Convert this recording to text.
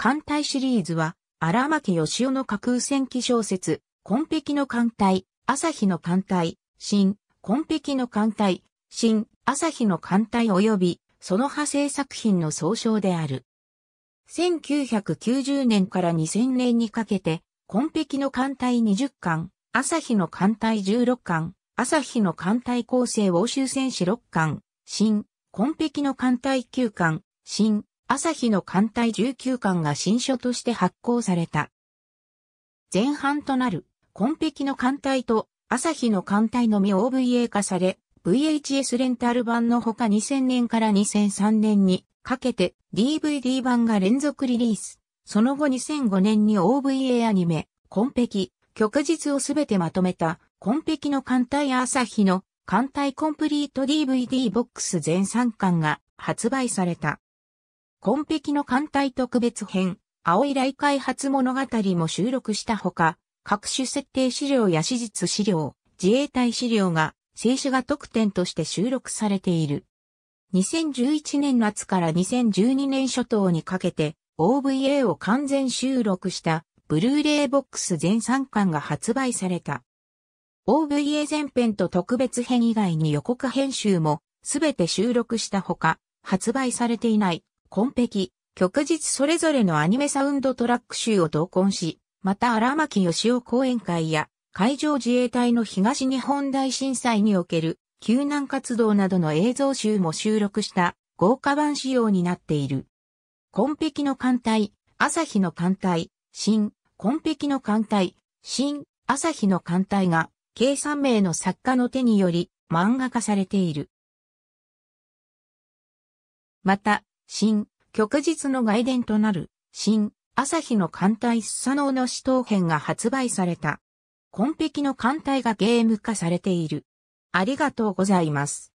艦隊シリーズは、荒牧義雄の架空戦記小説、紺碧の艦隊、朝日の艦隊、新、紺碧の艦隊、新、朝日の艦隊及び、その派生作品の総称である。1990年から2000年にかけて、紺碧の艦隊20巻、朝日の艦隊16巻、朝日の艦隊構成欧州戦士6巻、新、紺碧の艦隊9巻、新、朝日の艦隊19巻が新書として発行された。前半となる、紺碧の艦隊と朝日の艦隊のみ OVA 化され、VHS レンタル版のほか2000年から2003年にかけて DVD 版が連続リリース。その後2005年に OVA アニメ、紺碧、曲実をすべてまとめた、紺碧の艦隊朝日の艦隊コンプリート DVD ボックス全3巻が発売された。紺碧の艦隊特別編、青い雷開発物語も収録したほか、各種設定資料や史実資料、自衛隊資料が、静止画特典として収録されている。2011年夏から2012年初頭にかけて、OVA を完全収録した、ブルーレイボックス全3巻が発売された。OVA 全編と特別編以外に予告編集も、すべて収録したほか、発売されていない紺碧、旭日それぞれのアニメサウンドトラック集を同梱し、また荒牧義雄講演会や海上自衛隊の東日本大震災における救難活動などの映像集も収録した豪華版仕様になっている。紺碧の艦隊、朝日の艦隊、新、紺碧の艦隊、新、朝日の艦隊が計3名の作家の手により漫画化されている。また、新、旭日の外伝となる、新、朝日の艦隊スサノオの死闘編が発売された。紺碧の艦隊がゲーム化されている。ありがとうございます。